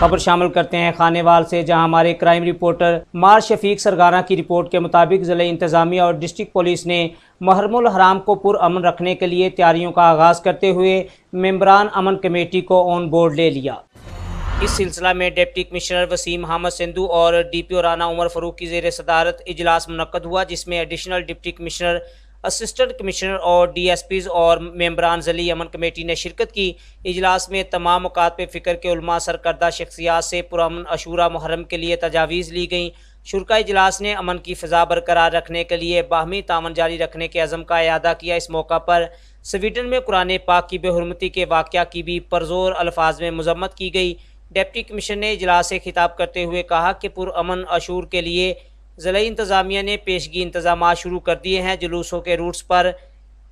खबर शामिल करते हैं खानेवाल से जहां हमारे क्राइम रिपोर्टर मार शफीक सरगाना की रिपोर्ट के मुताबिक ज़िले इंतजामिया और डिस्ट्रिक्ट पुलिस ने महरमुल हराम को पुरअमन रखने के लिए तैयारियों का आगाज़ करते हुए मेम्बरान अमन कमेटी को ऑन बोर्ड ले लिया इस सिलसिला में डिप्टी कमिश्नर वसीम महमद सिंधु और D P O Rana Umar Farooq की जेर सदारत इजलास मनकद हुआ जिसमें additional deputy commissioner assistant commissioner और पीज़ और मेम्बरान जली अमन कमेटी ने शिरकत की इजलास में तमाम पर फ़िक्र के उलमा सरकर्दा शख्सियात से पुरान अशूरा मुहरम के लिए तजावीज़ ली गई शुरा इजलास ने अमन की फ़जा बरकरार रखने के लिए बाहमी तावन जारी रखने के अज़म का अदा किया इस मौका पर स्वीडन में कुरान पाक की बेहरमती के वाक़ की भी परजोर अल्फाज में मजम्मत की गई डेप्टी कमिश्नर ने इजलास से खिताब करते हुए कहा कि पुरान अशूर के लिए ज़िले इंतज़ामिया ने पेशगी इंतजाम शुरू कर दिए हैं जुलूसों के रूट्स पर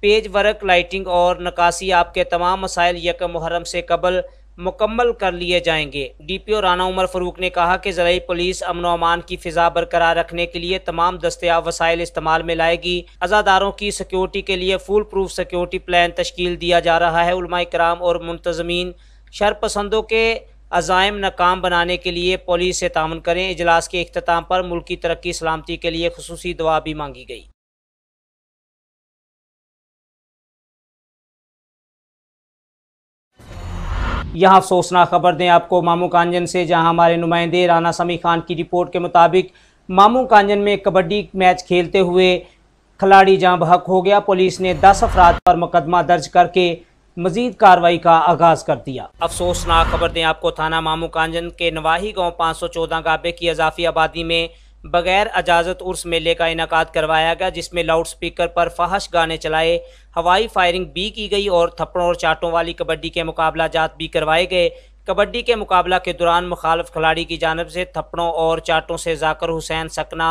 पेज वर्क लाइटिंग और नकासी आपके तमाम मसाइल यक मुहरम से कबल मुकम्मल कर लिए जाएंगे D P O Rana Umar Farooq ने कहा कि ज़रूरी पुलिस अमन अमान की फ़िज़ा बरकरार रखने के लिए तमाम दस्तियाब वसाइल इस्तेमाल में लाएगी अजादारों की सिक्योरिटी के लिए फुल प्रूफ सिक्योरिटी प्लान तश्कील दिया जा रहा है कराम और मुंतजमीन शरपसंदों के अजायम नाकाम बनाने के लिए पुलिस से तामन करें इजलास के अख्ताम पर मुल्क की तरक्की सलामती के लिए खसूस दुआ भी मांगी गई यहाँ अफसोसनाक खबर दें आपको मामू कांजन से जहाँ हमारे नुमाइंदे राना समी खान की रिपोर्ट के मुताबिक मामू कांजन में कबड्डी मैच खेलते हुए खिलाड़ी जहाँ बहक हो गया पुलिस ने दस अफराद पर मुकदमा दर्ज करके मजीद कार्रवाई का आगाज कर दिया अफसोसनाक खबर दें आपको थाना मामू कांजन के नवाही गाँव पाँच सौ चौदह गाबे की अजाफी आबादी में बगैर अजाजत उर्स मेले का इनका करवाया गया जिसमें लाउड स्पीकर पर फहश गाने चलाए हवाई फायरिंग भी की गई और थप्पड़ों और चाटों वाली कबड्डी के मुकाबला जात भी करवाए गए कबड्डी के मुकाबला के दौरान मुखालफ खिलाड़ी की जानब से थप्पड़ों और चाटों से जाकर हुसैन सकना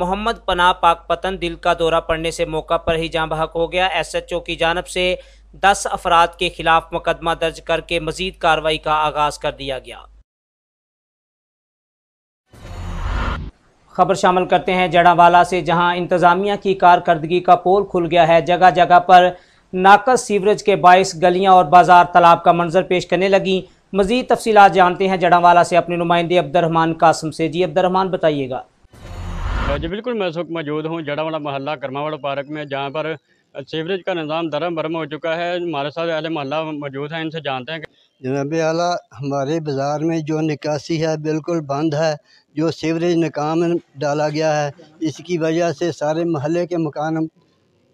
मोहम्मद पना पाक पतन दिल का दौरा पड़ने से मौका पर ही जाँ बहक हो गया एस एच ओ की जानब से दस अफराद के खिलाफ मुकदमा दर्ज करके मजीद कार्रवाई का आगाज कर दिया गया खबर शामिल करते हैं जड़ावाला से जहां इंतजामिया की कारकर्दगी का पोल खुल गया है जगह जगह पर नाकस सीवरेज के बायस गलियां और बाजार तालाब का मंजर पेश करने लगी मजीद तफसी जानते हैं जड़ावाला से अपने नुमाइंदे अब्दरहमान कासम से जी अब्दरहमान बताइएगा जी बिल्कुल मैं इस मौजूद हूँ जड़ावाला मोहल्ला करमावाड़ा पार्क में जहाँ पर सीवरेज का निज़ाम धर्म भरम हो चुका है हमारे साथ अहले महल्ला मौजूद हैं इनसे जानते हैं जनाब आला हमारे बाज़ार में जो निकासी है बिल्कुल बंद है जो सीवरेज निकाम डाला गया है इसकी वजह से सारे महल्ले के मकान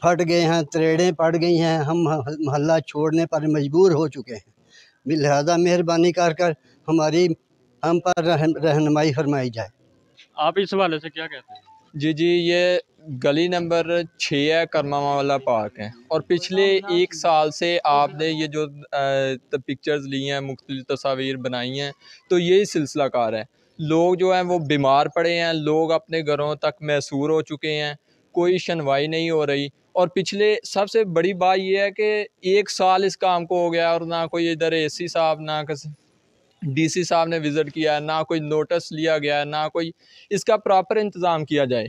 फट गए हैं त्रेड़ें पड़ गई हैं हम महल्ला छोड़ने पर मजबूर हो चुके हैं लिहाजा मेहरबानी कर कर हमारी हम पर रहनमाई फरमाई जाए आप इस हवाले से क्या कहते हैं जी जी ये गली नंबर छः है करमा वाला पार्क है और पिछले एक साल से आपने ये जो पिक्चर्स ली हैं मुख्तलि तस्वीर बनाई हैं तो ये सिलसिला कार है लोग जो हैं वो बीमार पड़े हैं लोग अपने घरों तक मैसूर हो चुके हैं कोई सुनवाई नहीं हो रही और पिछले सबसे बड़ी बात यह है कि एक साल इस काम को हो गया और ना कोई इधर ए सी साहब ना किसी डीसी साहब ने विज़िट किया ना कोई नोटिस लिया गया ना कोई इसका प्रॉपर इंतज़ाम किया जाए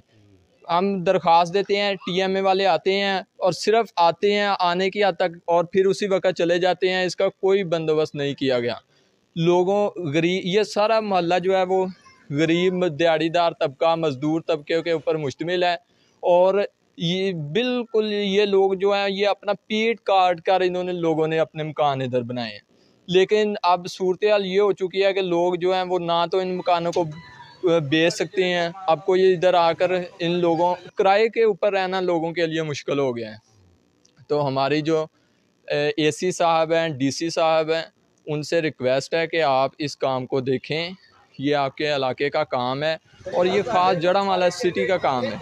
हम दरख्वास्त देते हैं टीएमए वाले आते हैं और सिर्फ आते हैं आने की हद तक और फिर उसी वक्त चले जाते हैं इसका कोई बंदोबस्त नहीं किया गया लोगों गरीब ये सारा मोहल्ला जो है वो गरीब दिहाड़ीदार तबका मज़दूर तबके के ऊपर मुश्तमिल है और ये बिल्कुल ये लोग जो हैं ये अपना पेट काट कर इन्होंने लोगों ने अपने मकान इधर बनाए हैं लेकिन अब सूरत हाल ये हो चुकी है कि लोग जो हैं वो ना तो इन मकानों को बेच सकते हैं आपको ये इधर आकर इन लोगों किराए के ऊपर रहना लोगों के लिए मुश्किल हो गया है तो हमारी जो ए सी साहब हैं डी सी साहब हैं उनसे रिक्वेस्ट है कि आप इस काम को देखें ये आपके इलाके का काम है और ये ख़ास जड़ा वाला सिटी का काम है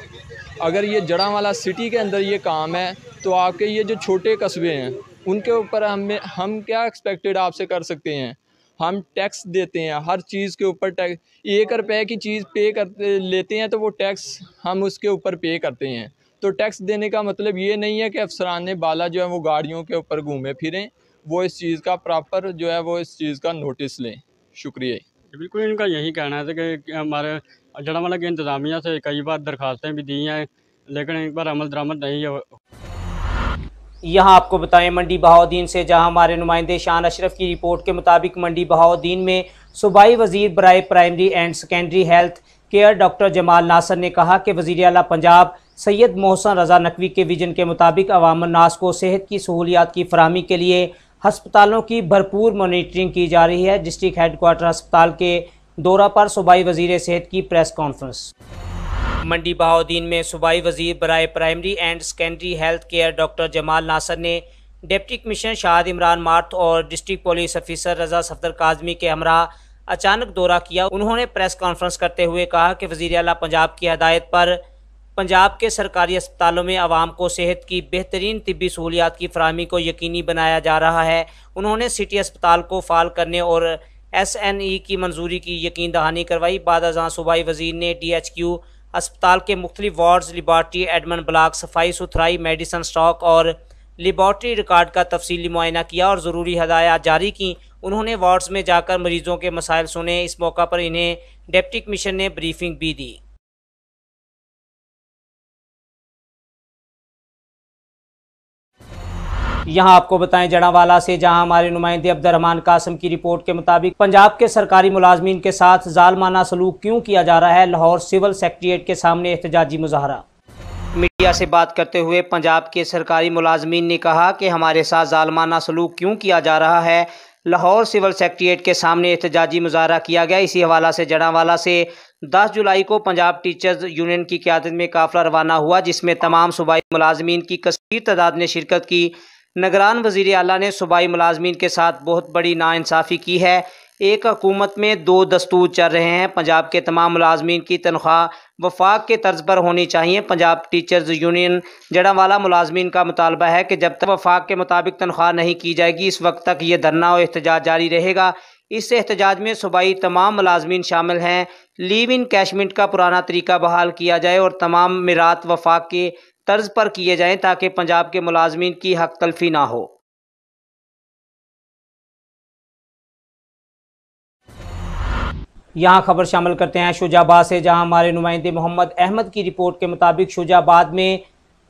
अगर ये जड़ा वाला सिटी के अंदर ये काम है तो आपके ये जो छोटे कस्बे हैं उनके ऊपर हमें हम क्या एक्सपेक्टेड आपसे कर सकते हैं हम टैक्स देते हैं हर चीज़ के ऊपर टैक्स एक रुपए की चीज़ पे करते लेते हैं तो वो टैक्स हम उसके ऊपर पे करते हैं तो टैक्स देने का मतलब ये नहीं है कि अफसरान बाला जो है वो गाड़ियों के ऊपर घूमें फिरें वो इस चीज़ का प्रॉपर जो है वो इस चीज़ का नोटिस लें शुक्रिया बिल्कुल इनका यही कहना है कि हमारे जड़ा के इंतज़ामिया से कई बार दरखास्तें भी दी हैं लेकिन एक बार अमल दरामद नहीं है यहाँ आपको बताएं मंडी बहाउद्दीन से जहाँ हमारे नुमाइंदे शान अशरफ की रिपोर्ट के मुताबिक मंडी बहाउद्दीन में सूबाई वजीर बरए primary and secondary health care doctor Jamal Nasir ने कहा कि वजीर अला पंजाब सैयद मोहसन रजा नकवी के विजन के मुताबिक अवामनास को सेहत की सहूलियात की फरहमी के लिए हस्पतालों की भरपूर मोनिटरिंग की जा रही है डिस्ट्रिक्ट हेडकोार्टर हस्पताल के दौरा पर सूबाई वजीर सेहत की प्रेस कॉन्फ्रेंस मंडी बहाउद्दीन में सूबाई वजीर बरए primary and secondary health care doctor Jamal Nasir ने डिप्टी कमिश्नर शाहद इमरान मार्थ और डिस्ट्रिक्ट पुलिस अफसर रजा सफदर काजमी के हमरा अचानक दौरा किया उन्होंने प्रेस कॉन्फ्रेंस करते हुए कहा कि वजीर अला पंजाब की हदायत पर पंजाब के सरकारी अस्पतालों में आवाम को सेहत की बेहतरीन तबी सहूलियात की फरहमी को यकीनी बनाया जा रहा है उन्होंने सिटी अस्पताल को फाल करने और एस एन ई की मंजूरी की यकीन दहानी करवाई बाद सूबाई वजीर ने डी एच क्यू अस्पताल के मुख्तलि वार्ड्स लिबार्टी एडमन ब्लाक सफाई सुथराई मेडिसन स्टॉक और लिबार्ट्री रिकार्ड का तफसली मुआयना किया और ज़रूरी हदायत जारी की उन्होंने वार्ड्स में जाकर मरीज़ों के मसाइल सुने इस मौका पर इन्हें डिप्टी कमिश्नर ने ब्रीफिंग भी दी यहाँ आपको बताएं जड़ावाला से जहाँ हमारे नुमाइंदे अब्दरहमान कासम की रिपोर्ट के मुताबिक पंजाब के सरकारी मुलाजमीन के साथ जालमाना सलूक क्यों किया जा रहा है लाहौर सिविल सेक्रेटरीट के सामने एहतजाजी मुजाहरा मीडिया से बात करते हुए पंजाब के सरकारी मुलाजमीन ने कहा कि हमारे साथ जालमाना सलूक क्यों किया जा रहा है लाहौर सिविल सेक्रेटरीट के सामने एहतजाजी मुजाहरा किया गया इसी हवाला से जड़ावाला से 10 जुलाई को पंजाब टीचर्स यूनियन की क्यादत में काफिला रवाना हुआ जिसमें तमाम सूबाई मुलाजमीन की कसर तादाद ने शिरकत की नगरान वजीर अला ने सूबाई मुलाजमीन के साथ बहुत बड़ी नाानसाफ़ी की है एक हकूमत में दो दस्तूर चल रहे हैं पंजाब के तमाम मुलाजमीन की तनख्वाह वफाक के तर्ज पर होनी चाहिए पंजाब टीचर्स यूनियन जड़ा वाला मुलाजमीन का मुतालबा है कि जब तक वफाक के मुताबिक तनख्वाह नहीं की जाएगी इस वक्त तक ये धरना और एहतजाज जारी रहेगा इस एहतजाज में सूबाई तमाम मुलाजमीन शामिल हैं लीव इन कैशमेंट का पुराना तरीका बहाल किया जाए और तमाम मीरात वफाक के तर्ज पर किए जाएं ताकि पंजाब के मुलाजमीन की हक तलफी ना हो यहाँ खबर शामिल करते हैं शुजाबाद से जहाँ हमारे नुमाइंदे मोहम्मद अहमद की रिपोर्ट के मुताबिक शुजाबाद में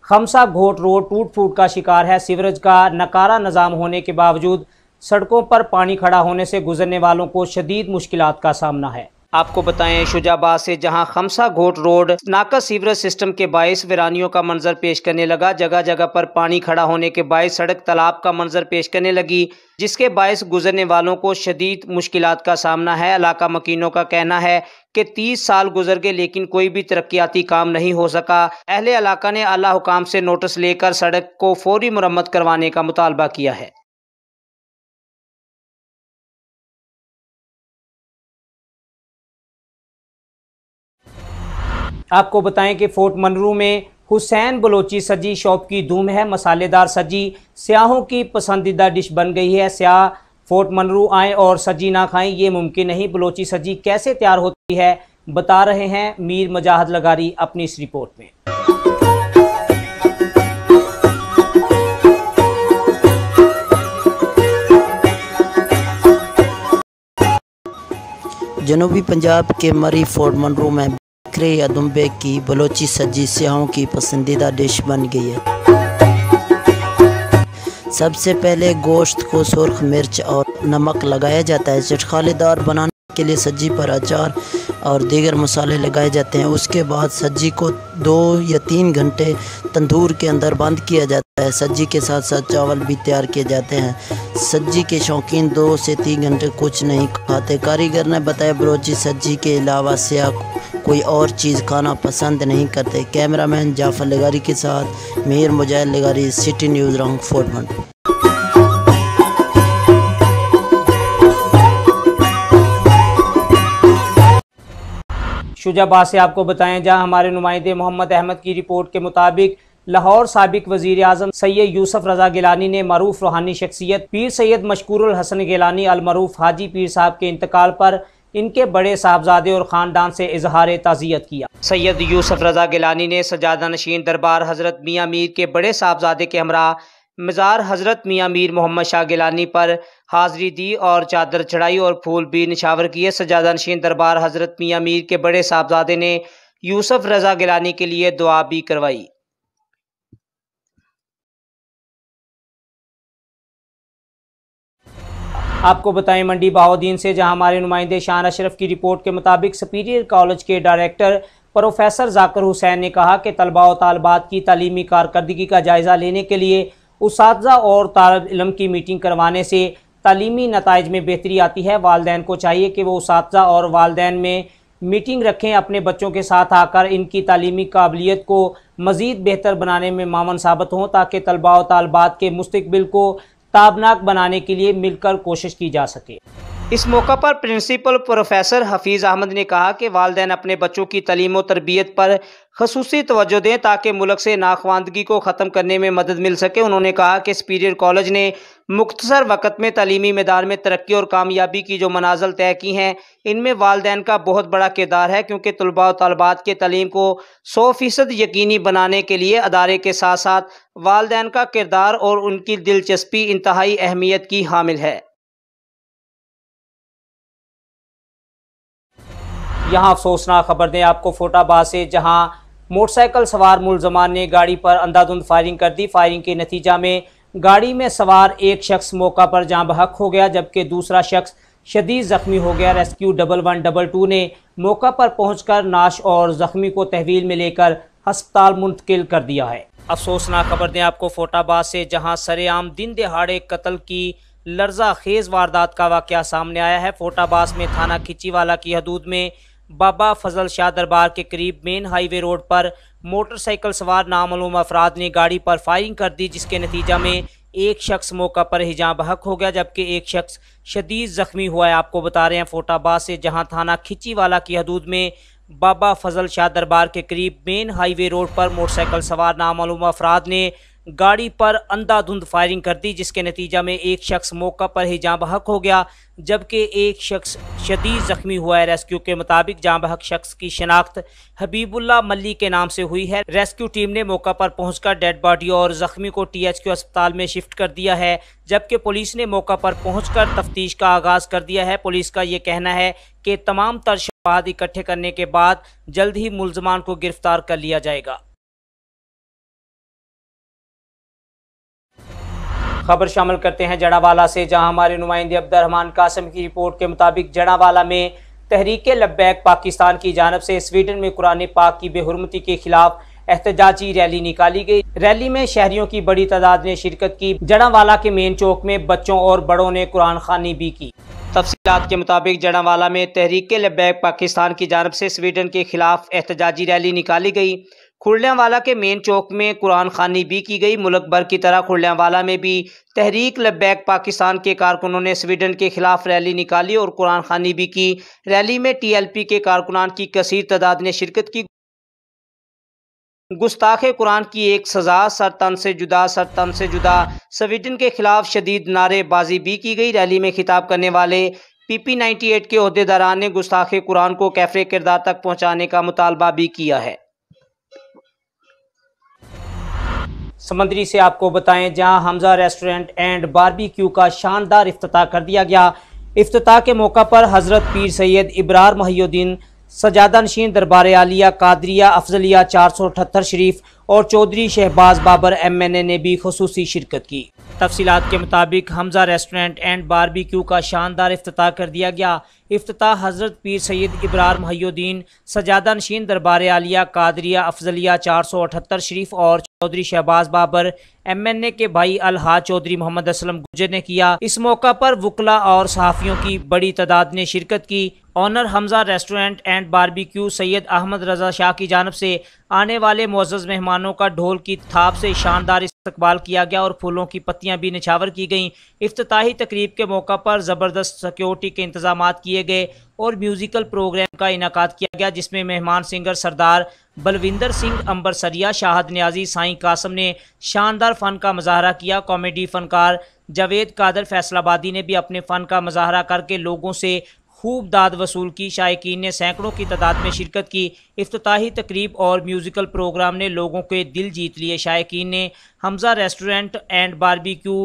खमसा घोट रोड टूट फूट का शिकार है सीवरेज का नकारा निज़ाम होने के बावजूद सड़कों पर पानी खड़ा होने से गुजरने वालों को शदीद मुश्किल का सामना है आपको बताएं शुजाबाद से जहां खमसा घोट रोड नाका सीवरेज सिस्टम के बायस वीरानियों का मंजर पेश करने लगा जगह जगह पर पानी खड़ा होने के बायस सड़क तालाब का मंजर पेश करने लगी जिसके बायस गुजरने वालों को शदीद मुश्किल का सामना है इलाका मकीनों का कहना है कि तीस साल गुजर गए लेकिन कोई भी तरक्याती काम नहीं हो सका अहले इलाका ने अला हुकाम से नोटिस लेकर सड़क को फौरी मरम्मत करवाने का मुतालबा किया है आपको बताएं कि फोर्ट मनरू में हुसैन बलोची सजी शॉप की धूम है मसालेदार सजी स्याहों की पसंदीदा डिश बन गई है सयाह फोर्ट मनरू आएँ और सजी ना खाएं ये मुमकिन नहीं बलोची सजी कैसे तैयार होती है बता रहे हैं मीर मजाहद लगारी अपनी इस रिपोर्ट में जनूबी पंजाब के मरी फोर्ट मनरू में बकरे या दुम्बे की बलोची सब्जी सियाहों की पसंदीदा डिश बन गई है सबसे पहले गोश्त को सुरख मिर्च और नमक लगाया जाता है चटखालेदार बनाने के लिए सब्जी पर अचार और दीगर मसाले लगाए जाते हैं उसके बाद सब्जी को दो या तीन घंटे तंदूर के अंदर बंद किया जाता है सब्जी के साथ साथ चावल भी तैयार किए जाते हैं सब्जी के शौकीन दो से तीन घंटे कुछ नहीं खाते कारीगर ने बताया बलोची सब्जी के अलावा स्याह कोई और चीज़ खाना पसंद नहीं करते कैमरामैन जाफर लगारी के साथ मेयर मुजाहिद लगारी सिटी न्यूज़ रंग फोर्ट शुजाबाद से आपको बताएं जहां हमारे नुमाइंदे मोहम्मद अहमद की रिपोर्ट के मुताबिक लाहौर सबक वजीर अजम सैद यूसुफ रजा गिलानी ने मरूफ रूहानी शख्सियत पीर सैयद मशकूर हसन गिलानी अलमरूफ हाजी पीर साहब के इंतकाल पर इनके बड़े साहबजादे और ख़ानदान से इजहार तज़ियत किया सैयद यूसुफ रजा गिलानी ने सजादा नशीन दरबार हज़रत मियाँ मीर के बड़े साहबजादे के हमरा मज़ार हज़रत मियाँ मीर मोहम्मद शाह गिलानी पर हाज़री दी और चादर चढ़ाई और फूल भी निशावर किए सजादा नशीन दरबार हज़रत मियाँ मीर के बड़े साहबजादे ने यूसुफ रजा गिलानी के लिए दुआ भी करवाई आपको बताएं मंडी बहाद्दीन से जहां हमारे नुमाइंदे शान अशरफ की रिपोर्ट के मुताबिक सुपीरियर कॉलेज के डायरेक्टर प्रोफेसर जाकर हुसैन ने कहा कि तलबा और तलबात की तलीमी कारकर्दगी का जायज़ा लेने के लिए उस और तलब इलम की मीटिंग करवाने से तलीमी नतज में बेहतरी आती है वालदेन को चाहिए कि वो उस और वालदेन में मीटिंग रखें अपने बच्चों के साथ आकर इनकी तलीमी काबिलियत को मज़ीद बेहतर बनाने में मामन साबित हों ताकि तलबा और तलबात के मुस्तबिल को ताबनाक बनाने के लिए मिलकर कोशिश की जा सके इस मौका पर प्रिंसिपल प्रोफेसर हफीज़ अहमद ने कहा कि वालदेन अपने बच्चों की तलीम और तरबियत पर खसूसी तोज्जो दें ताकि मुल्क से नाखवानदगी को ख़त्म करने में मदद मिल सके उन्होंने कहा कि स्पीरियर कॉलेज ने मुख्तर वक़्त में तलीमी मैदान में तरक्की और कामयाबी की जो मनाजल तय की हैं इनमें वालदेन का बहुत बड़ा किरदार है क्योंकि तलबा और तलबात के तलीम को सौ फ़ीसद यकीनी बनाने के लिए अदारे के साथ साथ वालदेन का किरदार और उनकी दिलचस्पी इंतहाई अहमियत की हामिल है यहां अफसोसनाक खबर दें आपको फोटाबाद से जहां मोटरसाइकिल सवार मुलजमान ने गाड़ी पर अंधाधुंध फायरिंग कर दी फायरिंग के नतीजा में गाड़ी में सवार एक शख्स मौका पर जहाँ बहक हो गया जबकि दूसरा शख्स शदीद ज़ख्मी हो गया rescue double one double two ने मौका पर पहुंचकर नाश और ज़ख्मी को तहवील में लेकर हस्पताल मुंतकिल कर दिया है अफसोसनाक खबर दें आपको फोटाबाद से जहां सरेआम दिन दिहाड़े कत्ल की लर्जा खेज वारदात का वाक़ सामने आया है फोटाबाद में थाना खिचीवाला की हदूद में बाबा फजल शाह दरबार के करीब मेन हाईवे रोड पर मोटरसाइकिल सवार नामूम अफराद ने गाड़ी पर फायरिंग कर दी जिसके नतीजा में एक शख्स मौका पर ही जहाँ बहक हो गया जबकि एक शख्स शदीद ज़ख्मी हुआ है आपको बता रहे हैं फोटाबाद से जहाँ थाना खिंचीवाला की हदूद में बाबा फजल शाह दरबार के करीब मेन हाईवे रोड पर मोटरसाइकिल सवार नामूम अफराद ने गाड़ी पर अंधाधुंध फायरिंग कर दी जिसके नतीजा में एक शख्स मौका पर ही जाँ बहक हो गया जबकि एक शख्स शदीद ज़ख्मी हुआ है रेस्क्यू के मुताबिक जाँ बहक शख्स की शनाख्त हबीबुल्ला मल्ली के नाम से हुई है रेस्क्यू टीम ने मौका पर पहुंचकर डेड बॉडी और ज़ख्मी को टीएचक्यू अस्पताल में शिफ्ट कर दिया है जबकि पुलिस ने मौका पर पहुंचकर तफ्तीश का आगाज़ कर दिया है पुलिस का ये कहना है कि तमाम तर इकट्ठे करने के बाद जल्द ही मुलजमान को गिरफ्तार कर लिया जाएगा खबर शामिल करते हैं जड़ावाला से जहां हमारे नुमाइंदे अब्दुलरहमान कासम की रिपोर्ट के मुताबिक जड़ावाला में तहरीक लब्बैक पाकिस्तान की जानब से स्वीडन में कुरान पाक की बेहरमती के खिलाफ एहतजाजी रैली निकाली गई रैली में शहरियों की बड़ी तादाद ने शिरकत की जड़ावाला के मेन चौक में बच्चों और बड़ों ने कुरान खानी भी की तफसीत के मुताबिक जड़ावाला में तहरीक लब्बैक पाकिस्तान की जानब से स्वीडन के खिलाफ एहतजाजी रैली निकाली गई खुर्लियावाला के मेन चौक में कुरान खानी भी की गई मुल्क भर की तरह खुर्लियावाला में भी तहरीक लब्बैक पाकिस्तान के कारकुनों ने स्वीडन के खिलाफ रैली निकाली और कुरान खानी भी की रैली में टीएलपी के कारकुनान की कसर तादाद ने शिरकत की गुस्ताख कुरान की एक सज़ा सरतन से जुदा सरतन से जुदा स्वीडन के खिलाफ शदीद नारेबाजी भी की गई रैली में खिताब करने वाले पी पी नाइन्टी एट के अहदेदारान ने गुस्ताख कुरान को कैफे किरदार तक पहुँचाने का मुतालबा भी किया है समंदरी से आपको बताएं जहां हमजा रेस्टोरेंट एंड बारबेक्यू का शानदार अफ्ताह कर दिया गया अफ्ताह के मौका पर हज़रत पीर सैद इब्रार महुद्दीन सजादा नशीन दरबार आलिया कादरिया अफजलिया चार सौ अठहत्तर शरीफ और Chaudhry Shahbaz Babar M N A ने भी खसूस शिरकत की तफसीत के मुताबिक हमजा रेस्टोरेंट एंड बारबेक्यू का शानदार अफ्ताह कर दिया गया अफ्ताह हज़रत पीर सैद इब्रार महुद्दीन सजादा नशीन दरबार आलिया कादरिया अफजलिया चार सौ अठहत्तर शरीफ और Chaudhry Shahbaz Babar M N A के भाई अलहा चौधरी मोहम्मद असलम गुजर ने किया इस मौका पर वकला और सहाफ़ियों की बड़ी तादाद ने शिरकत की owner Hamza restaurant and Q Syed Ahmad Raza Shah की जानब से आने वाले मोज़ मेहमानों का ढोल की थाप से शानदार इस्तबाल किया गया और फूलों की पत्तियाँ भी निछावर की गईं अफ्ताही तकरीब के मौका पर ज़बरदस्त सिक्योरिटी के इंतजाम किए किए गए और म्यूज़िकल प्रोग्राम का इनका किया गया जिसमें मेहमान सिंगर सरदार बलविंदर सिंह अंबरसरिया शाहद न्याजी साई कासम ने शानदार फ़न का मजाहरा किया कॉमेडी फ़नकार जावेद कादर फैसलाबादी ने भी अपने फ़न का मजाहरा करके लोगों से खूब दाद वसूल की शायकीन ने सैकड़ों की तादाद में शिरकत की अफ्ताही तकरीब और म्यूज़िकल प्रोग्राम ने लोगों के दिल जीत लिए शायकीन ने हमजा रेस्टोरेंट एंड क्यू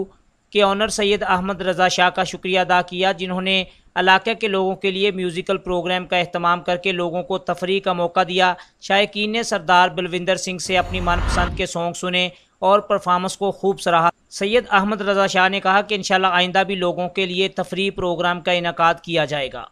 के ऑनर सैयद अहमद रज़ा शाह का शुक्रिया अदा किया जिन्होंने इलाके के लोगों के लिए म्यूज़िकल प्रोग्राम का अहतमाम करके लोगों को तफरी का मौका दिया शायकीन ने सरदार बलविंदर सिंह से अपनी मनपसंद के सॉन्ग सुने और परफॉर्मेंस को खूब सराहा सैयद अहमद रजा शाह ने कहा कि इंशाल्लाह आइंदा भी लोगों के लिए तफरी प्रोग्राम का इनका किया जाएगा